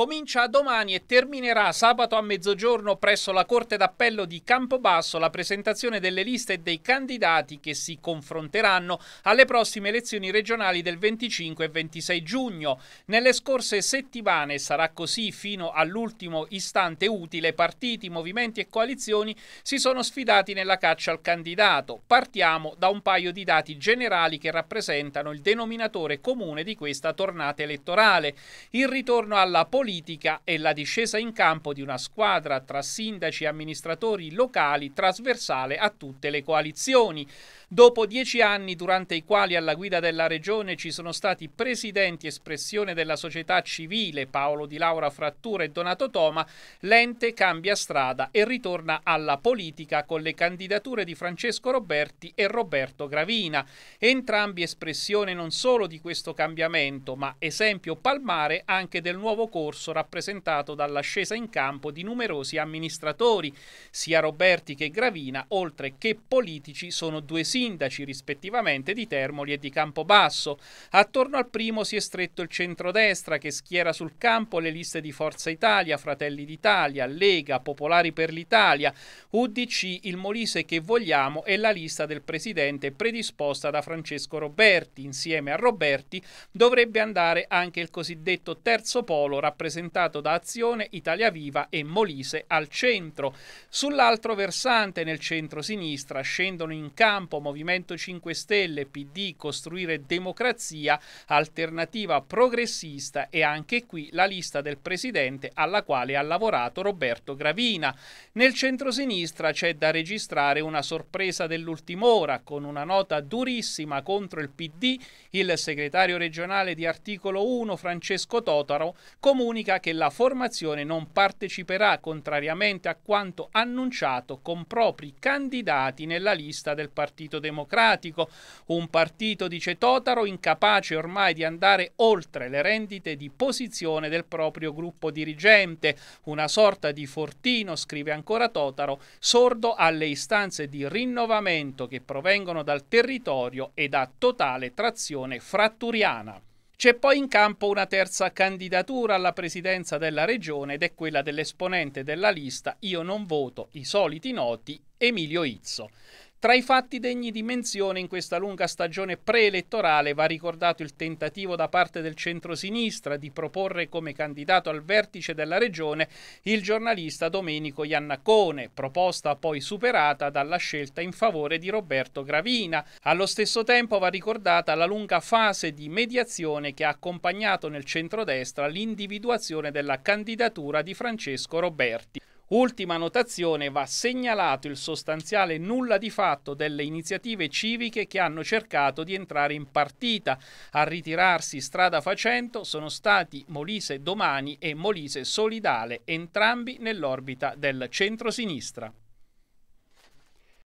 comincia domani e terminerà sabato a mezzogiorno presso la Corte d'Appello di Campobasso la presentazione delle liste e dei candidati che si confronteranno alle prossime elezioni regionali del 25 e 26 giugno. Nelle scorse settimane sarà così fino all'ultimo istante utile partiti, movimenti e coalizioni si sono sfidati nella caccia al candidato. Partiamo da un paio di dati generali che rappresentano il denominatore comune di questa tornata elettorale. Il ritorno alla politica politica e la discesa in campo di una squadra tra sindaci e amministratori locali trasversale a tutte le coalizioni. Dopo dieci anni durante i quali alla guida della regione ci sono stati presidenti espressione della società civile Paolo Di Laura Frattura e Donato Toma, l'ente cambia strada e ritorna alla politica con le candidature di Francesco Roberti e Roberto Gravina, entrambi espressione non solo di questo cambiamento ma esempio palmare anche del nuovo corso discorso rappresentato dall'ascesa in campo di numerosi amministratori, sia Roberti che Gravina, oltre che politici, sono due sindaci rispettivamente di Termoli e di Campobasso. Attorno al primo si è stretto il centrodestra che schiera sul campo le liste di Forza Italia, Fratelli d'Italia, Lega, Popolari per l'Italia, UDC, il Molise che vogliamo e la lista del presidente predisposta da Francesco Roberti. Insieme a Roberti dovrebbe andare anche il cosiddetto terzo polo rappresentato rappresentato da Azione, Italia Viva e Molise al centro. Sull'altro versante, nel centro-sinistra, scendono in campo Movimento 5 Stelle, PD, Costruire Democrazia, Alternativa Progressista e anche qui la lista del Presidente alla quale ha lavorato Roberto Gravina. Nel centro-sinistra c'è da registrare una sorpresa dell'ultima ora con una nota durissima contro il PD, il segretario regionale di Articolo 1 Francesco Totaro comunica comunica che la formazione non parteciperà, contrariamente a quanto annunciato, con propri candidati nella lista del Partito Democratico, un partito, dice Totaro, incapace ormai di andare oltre le rendite di posizione del proprio gruppo dirigente, una sorta di fortino, scrive ancora Totaro, sordo alle istanze di rinnovamento che provengono dal territorio e da totale trazione fratturiana. C'è poi in campo una terza candidatura alla presidenza della regione ed è quella dell'esponente della lista Io non voto, i soliti noti, Emilio Izzo. Tra i fatti degni di menzione in questa lunga stagione preelettorale va ricordato il tentativo da parte del centrosinistra di proporre come candidato al vertice della regione il giornalista Domenico Iannacone, proposta poi superata dalla scelta in favore di Roberto Gravina. Allo stesso tempo va ricordata la lunga fase di mediazione che ha accompagnato nel centrodestra l'individuazione della candidatura di Francesco Roberti. Ultima notazione, va segnalato il sostanziale nulla di fatto delle iniziative civiche che hanno cercato di entrare in partita. A ritirarsi strada facendo sono stati Molise Domani e Molise Solidale, entrambi nell'orbita del centro-sinistra.